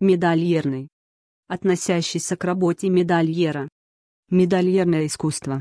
медальерный, относящийся к работе медальера. Медальерное искусство